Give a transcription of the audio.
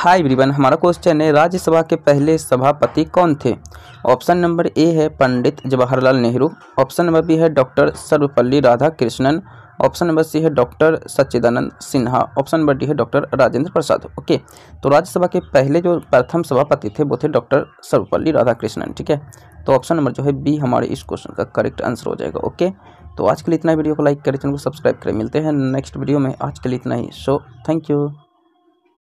hi everyone हमारा question है राज्यसभा के पहले सभापति कौन थे ऑप्शन नंबर ए है Pandit Jawaharlal Nehru option number B है doctor Sarvepalli Radhakrishnan option number C है doctor Sachchidananda Sinha option number D है डॉक्टर राजेंद्र प्रसाद ओके तो राज्यसभा के पहले जो प्रथम सभापति थे वो थे डॉक्टर सर्वपल्ली राधाकृष्णन ठीक है तो ऑप्शन नंबर जो है बी हमारे इस क्वेश्चन का करेक्ट आंसर हो जाएगा ओके तो आज के लिए इतना वीडियो को लाइक करें चैनल को सब्सक्राइब करें मिलते हैं नेक्स्ट वीडियो में आज के लिए इतना ही सो थैंक यू